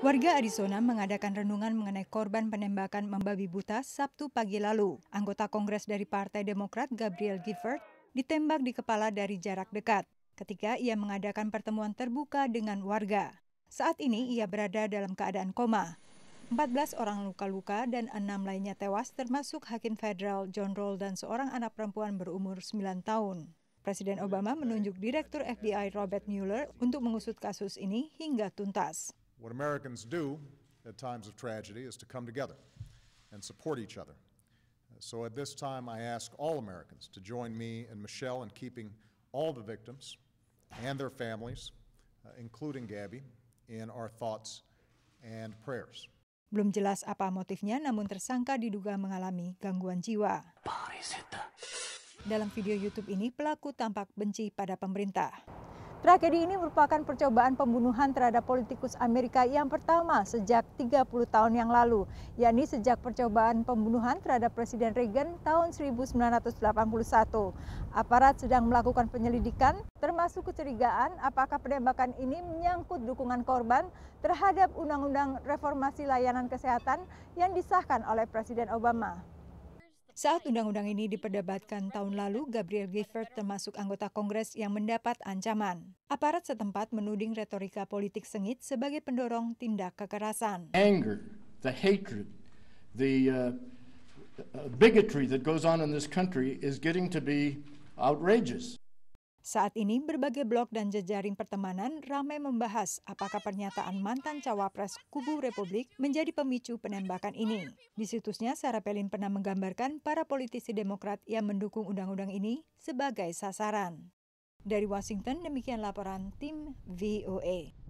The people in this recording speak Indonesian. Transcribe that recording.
Warga Arizona mengadakan renungan mengenai korban penembakan membabi buta Sabtu pagi lalu. Anggota Kongres dari Partai Demokrat Gabriel Gifford ditembak di kepala dari jarak dekat ketika ia mengadakan pertemuan terbuka dengan warga. Saat ini ia berada dalam keadaan koma. 14 orang luka-luka dan enam lainnya tewas termasuk hakim federal John Roll dan seorang anak perempuan berumur 9 tahun. Presiden Obama menunjuk Direktur FBI Robert Mueller untuk mengusut kasus ini hingga tuntas. What Americans do at times of tragedy is to come together and support each other. So at this time, I ask all Americans to join me and Michelle in keeping all the victims and their families, uh, including Gabby, in our thoughts and prayers. Belum jelas apa motifnya, namun tersangka diduga mengalami gangguan jiwa. Dalam video YouTube ini, pelaku tampak benci pada pemerintah. Tragedi ini merupakan percobaan pembunuhan terhadap politikus Amerika yang pertama sejak 30 tahun yang lalu, yakni sejak percobaan pembunuhan terhadap Presiden Reagan tahun 1981. Aparat sedang melakukan penyelidikan termasuk kecurigaan apakah penembakan ini menyangkut dukungan korban terhadap Undang-Undang Reformasi Layanan Kesehatan yang disahkan oleh Presiden Obama. Saat undang-undang ini diperdebatkan tahun lalu, Gabriel Gifford termasuk anggota Kongres yang mendapat ancaman. Aparat setempat menuding retorika politik sengit sebagai pendorong tindak kekerasan. Anger, the hatred, the uh, uh, bigotry that goes on in this country is getting to be outrageous. Saat ini berbagai blog dan jejaring pertemanan ramai membahas apakah pernyataan mantan cawapres kubu Republik menjadi pemicu penembakan ini. Di situsnya, Sarah Pelin pernah menggambarkan para politisi Demokrat yang mendukung undang-undang ini sebagai sasaran. Dari Washington, demikian laporan tim VOA. E.